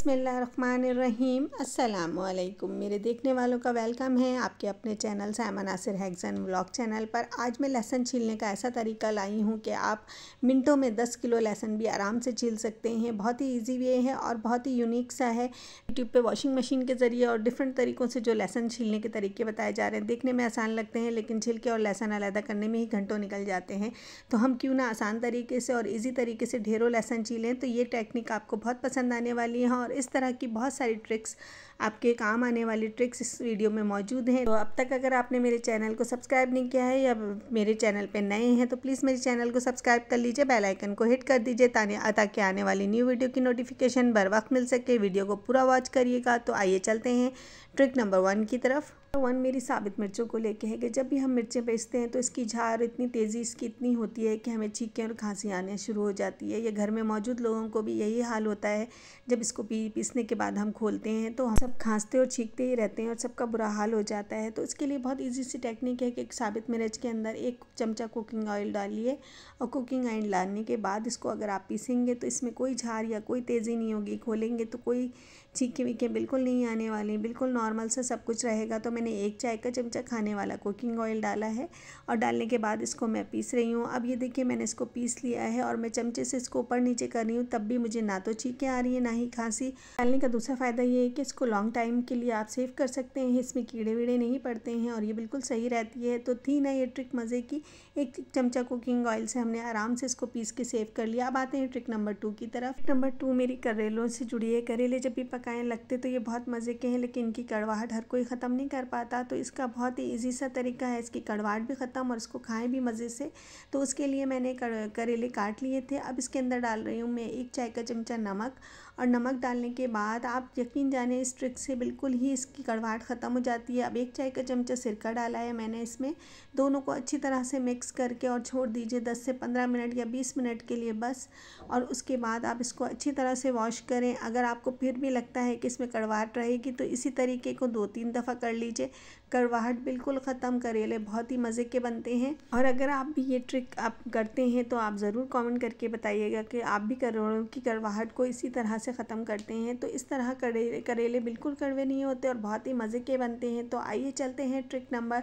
बसमीम अल्लाम मेरे देखने वालों का वेलकम है आपके अपने चैनल सैमा नासिर हैगजन ब्लॉग चैनल पर आज मैं लहसन छीलने का ऐसा तरीका लाई हूँ कि आप मिनटों में 10 किलो लहसन भी आराम से छील सकते हैं बहुत ही इजी वे है और बहुत ही यूनिक सा है यूट्यूब पे वॉशिंग मशीन के ज़रिए और डिफरेंट तरीक़ों से जो लहसन छीलने के तरीके बताए जा रहे हैं देखने में आसान लगते हैं लेकिन छिलके और लहसन अलहदा करने में ही घंटों निकल जाते हैं तो हम क्यों ना आसान तरीके से और ईजी तरीके से ढेरों लहसन छीलें तो ये टेक्निक आपको बहुत पसंद आने वाली है और इस तरह की बहुत सारी ट्रिक्स आपके काम आने वाली ट्रिक्स इस वीडियो में मौजूद हैं तो अब तक अगर आपने मेरे चैनल को सब्सक्राइब नहीं किया है या मेरे चैनल पर नए हैं तो प्लीज़ मेरे चैनल को सब्सक्राइब कर लीजिए बेल आइकन को हिट कर दीजिए ताकि आने वाली न्यू वीडियो की नोटिफिकेशन बर वक्त मिल सके वीडियो को पूरा वॉच करिएगा तो आइए चलते हैं ट्रिक नंबर वन की तरफ तो वन मेरी साबित मिर्चों को लेके है कि जब भी हम मिर्चें बेचते हैं तो इसकी झार इतनी तेज़ी इसकी इतनी होती है कि हमें छींकें और खांसी आने शुरू हो जाती है ये घर में मौजूद लोगों को भी यही हाल होता है जब इसको पी पीसने के बाद हम खोलते हैं तो हम सब खांसते और छींकते ही रहते हैं और सबका बुरा हाल हो जाता है तो इसके लिए बहुत ईजी सी टेक्निक है कि एक साबित मिर्च के अंदर एक चमचा कुकिंग ऑयल डालिए और कुकिंग ऑयल डालने के बाद इसको अगर आप पीसेंगे तो इसमें कोई झार या कोई तेज़ी नहीं होगी खोलेंगे तो कोई चीखे वीखे बिल्कुल नहीं आने वाली बिल्कुल नॉर्मल से सब कुछ रहेगा तो मैंने एक चाय का चमचा खाने वाला कुकिंग ऑयल डाला है और डालने के बाद इसको मैं पीस रही हूँ अब ये देखिए मैंने इसको पीस लिया है और मैं चमचे से इसको ऊपर नीचे कर रही हूँ तब भी मुझे ना तो चीखें आ रही है ना ही खांसी डालने का दूसरा फ़ायदा ये है कि इसको लॉन्ग टाइम के लिए आप सेव कर सकते हैं इसमें कीड़े वीड़े नहीं पड़ते हैं और ये बिल्कुल सही रहती है तो थी ना ये ट्रिक मज़े की एक चमचा कुकिंग ऑयल से हमने आराम से इसको पीस के सेव कर लिया अब आते हैं ट्रिक नंबर टू की तरफ नंबर टू मेरी करेलों से जुड़ी है करेले जब भी पकाएं लगते तो ये बहुत मज़े के हैं लेकिन इनकी कड़वाहट हर कोई ख़त्म नहीं कर पाता तो इसका बहुत ही ईजी सा तरीका है इसकी कड़वाहट भी ख़त्म और इसको खाएं भी मज़े से तो उसके लिए मैंने करेले काट लिए थे अब इसके अंदर डाल रही हूँ मैं एक चाय का चमचा नमक और नमक डालने के बाद आप यकीन जाने इस ट्रिक से बिल्कुल ही इसकी कड़वाहट ख़त्म हो जाती है अब एक चाय का चमचा सिरका डाला है मैंने इसमें दोनों को अच्छी तरह से मिक्स करके और छोड़ दीजिए दस से पंद्रह मिनट या बीस मिनट के लिए बस और उसके बाद आप इसको अच्छी तरह से वॉश करें अगर आपको फिर भी लगता है कि इसमें कड़वाहट रहेगी तो इसी तरीके को दो तीन दफ़ा कर लीजिए करवाहट बिल्कुल ख़त्म करेले बहुत ही मज़े के बनते हैं और अगर आप भी ये ट्रिक आप करते हैं तो आप ज़रूर कमेंट करके बताइएगा कि आप भी करोड़ों की करवाहट को इसी तरह से ख़त्म करते हैं तो इस तरह करेले करेले बिल्कुल कड़वे नहीं होते और बहुत ही मज़े के बनते हैं तो आइए चलते हैं ट्रिक नंबर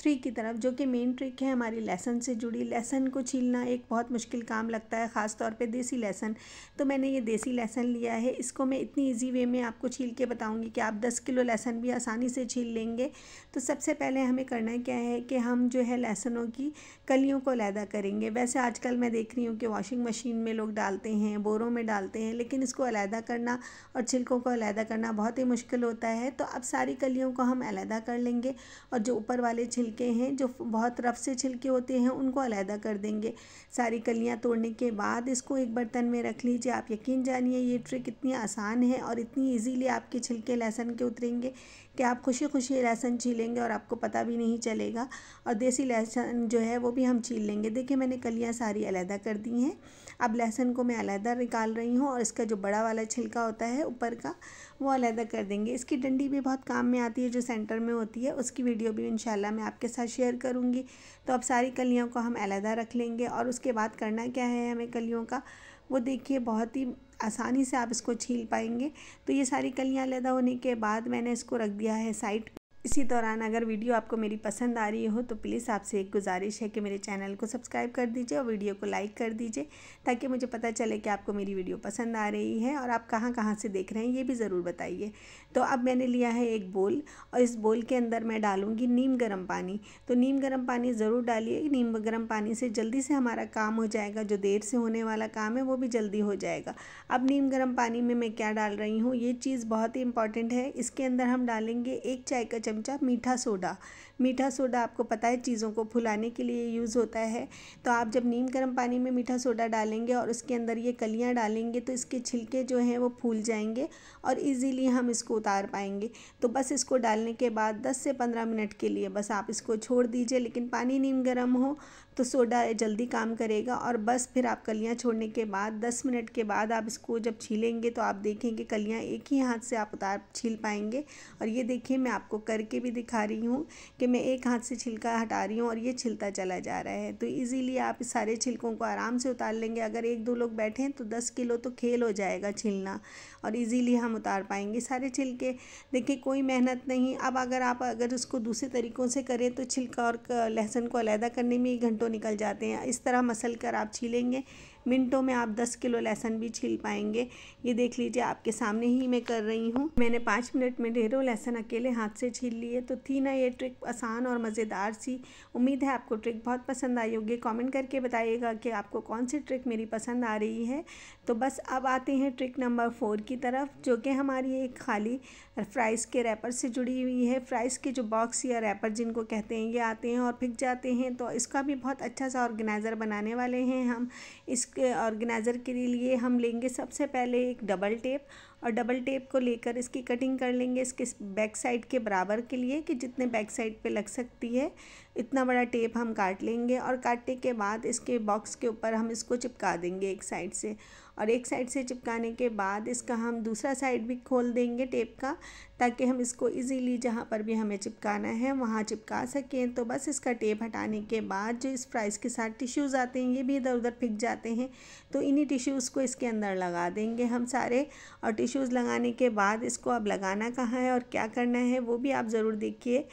थ्री की तरफ जो कि मेन ट्रिक है हमारी लेसन से जुड़ी लेसन को छीलना एक बहुत मुश्किल काम लगता है ख़ास तौर पे देसी लेसन तो मैंने ये देसी लेसन लिया है इसको मैं इतनी इजी वे में आपको छील के बताऊंगी कि आप दस किलो लेसन भी आसानी से छील लेंगे तो सबसे पहले हमें करना क्या है कि हम जो है लहसनों की कलियों को अलहदा करेंगे वैसे आजकल मैं देख रही हूँ कि वॉशिंग मशीन में लोग डालते हैं बोरों में डालते हैं लेकिन इसको अलहदा करना और छिलकों को अलहदा करना बहुत ही मुश्किल होता है तो अब सारी कलियों को हम अलहदा कर लेंगे और जो ऊपर वाले छिल छिलके हैं जो बहुत रफ से छिलके होते हैं उनको अलहदा कर देंगे सारी कलियाँ तोड़ने के बाद इसको एक बर्तन में रख लीजिए आप यकीन जानिए ये ट्रिक इतनी आसान है और इतनी ईजीली आपके छिलके लहसन के उतरेंगे कि आप खुशी खुशी लहसन छीलेंगे और आपको पता भी नहीं चलेगा और देसी लहसन जो है वो भी हम छील लेंगे देखिए मैंने कलियाँ सारी अलहदा कर दी हैं अब लहसन को मैं अलहदा निकाल रही हूँ और इसका जो बड़ा वाला छिलका होता है ऊपर का वो अलहदा कर देंगे इसकी डंडी भी बहुत काम में आती है जो सेंटर में होती है उसकी वीडियो भी इन मैं आपके साथ शेयर करूँगी तो अब सारी कलियों को हम अलहदा रख लेंगे और उसके बाद करना क्या है हमें कलियों का वो देखिए बहुत ही आसानी से आप इसको छील पाएंगे तो ये सारी कलियाँ अलहदा होने के बाद मैंने इसको रख दिया है साइड इसी दौरान अगर वीडियो आपको मेरी पसंद आ रही हो तो प्लीज़ आपसे एक गुजारिश है कि मेरे चैनल को सब्सक्राइब कर दीजिए और वीडियो को लाइक कर दीजिए ताकि मुझे पता चले कि आपको मेरी वीडियो पसंद आ रही है और आप कहाँ कहाँ से देख रहे हैं ये भी ज़रूर बताइए तो अब मैंने लिया है एक बोल और इस बोल के अंदर मैं डालूँगी नीम गर्म पानी तो नीम गर्म पानी ज़रूर डालिए नीम गर्म पानी से जल्दी से हमारा काम हो जाएगा जो देर से होने वाला काम है वो भी जल्दी हो जाएगा अब नीम गर्म पानी में मैं क्या डाल रही हूँ ये चीज़ बहुत ही इंपॉर्टेंट है इसके अंदर हम डालेंगे एक चाय का चमचा मीठा सोडा मीठा सोडा आपको पता है चीज़ों को फुलाने के लिए यूज़ होता है तो आप जब नीम गर्म पानी में मीठा सोडा डालेंगे और उसके अंदर ये कलियाँ डालेंगे तो इसके छिलके जो हैं वो फूल जाएंगे और इजीली हम इसको उतार पाएंगे तो बस इसको डालने के बाद 10 से 15 मिनट के लिए बस आप इसको छोड़ दीजिए लेकिन पानी नीम गर्म हो तो सोडा जल्दी काम करेगा और बस फिर आप कलियाँ छोड़ने के बाद दस मिनट के बाद आप इसको जब छीलेंगे तो आप देखेंगे कलियाँ एक ही हाथ से आप उतार छील पाएंगे और ये देखिए मैं आपको करके भी दिखा रही हूँ कि मैं एक हाथ से छिलका हटा रही हूँ और ये छिलता चला जा रहा है तो ईज़िली आप इस सारे छिलकों को आराम से उतार लेंगे अगर एक दो लोग बैठे हैं तो दस किलो तो खेल हो जाएगा छिलना और ईज़िली हम उतार पाएंगे सारे छिलके देखिए कोई मेहनत नहीं अब अगर आप अगर उसको दूसरे तरीक़ों से करें तो छिलका और लहसुन को अलहदा करने में घंटों तो निकल जाते हैं इस तरह मसल कर आप छीलेंगे मिनटों में आप दस किलो लहसुन भी छील पाएंगे ये देख लीजिए आपके सामने ही मैं कर रही हूँ मैंने पाँच मिनट में ढेरों लहसुन अकेले हाथ से छील लिए तो थी ना ये ट्रिक आसान और मज़ेदार सी उम्मीद है आपको ट्रिक बहुत पसंद आई होगी कॉमेंट करके बताइएगा कि आपको कौन सी ट्रिक मेरी पसंद आ रही है तो बस अब आते हैं ट्रिक नंबर फोर की तरफ जो कि हमारी एक खाली फ्राइज़ के रैपर से जुड़ी हुई है फ्राइज़ के जो बॉक्स या रैपर जिनको कहते हैं ये आते हैं और फिक जाते हैं तो इसका भी बहुत अच्छा सा ऑर्गेनाइज़र बनाने वाले हैं हम इस इसके ऑर्गेनाइज़र के लिए हम लेंगे सबसे पहले एक डबल टेप और डबल टेप को लेकर इसकी कटिंग कर लेंगे इसके बैक साइड के बराबर के लिए कि जितने बैक साइड पे लग सकती है इतना बड़ा टेप हम काट लेंगे और काटने के बाद इसके बॉक्स के ऊपर हम इसको चिपका देंगे एक साइड से और एक साइड से चिपकाने के बाद इसका हम दूसरा साइड भी खोल देंगे टेप का ताकि हम इसको इजीली जहाँ पर भी हमें चिपकाना है वहाँ चिपका सकें तो बस इसका टेप हटाने के बाद जो इस प्राइस के साथ टिश्यूज़ आते हैं ये भी इधर उधर फिक जाते हैं तो इन्हीं टिश्यूज़ को इसके अंदर लगा देंगे हम सारे और टिश्यूज़ लगाने के बाद इसको अब लगाना कहाँ है और क्या करना है वो भी आप ज़रूर देखिए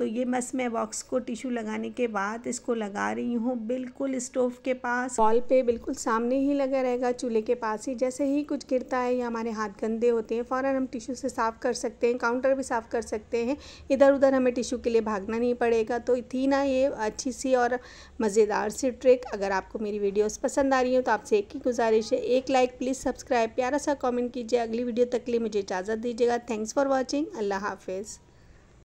तो ये बस मैं बॉक्स को टिशू लगाने के बाद इसको लगा रही हूँ बिल्कुल स्टोव के पास वॉल पे बिल्कुल सामने ही लगा रहेगा चूल्हे के पास ही जैसे ही कुछ गिरता है या हमारे हाथ गंदे होते हैं फ़ौरन हम टिशू से साफ़ कर सकते हैं काउंटर भी साफ़ कर सकते हैं इधर उधर हमें टिशू के लिए भागना नहीं पड़ेगा तो थी ना ये अच्छी सी और मज़ेदार सी ट्रिक अगर आपको मेरी वीडियोज़ पसंद आ रही हो तो आपसे एक ही गुजारिश है एक लाइक प्लीज़ सब्सक्राइब प्यारा सा कॉमेंट कीजिए अगली वीडियो तक लिए मुझे इजाज़त दीजिएगा थैंक्स फॉर वॉचिंग अल्लाह हाफिज़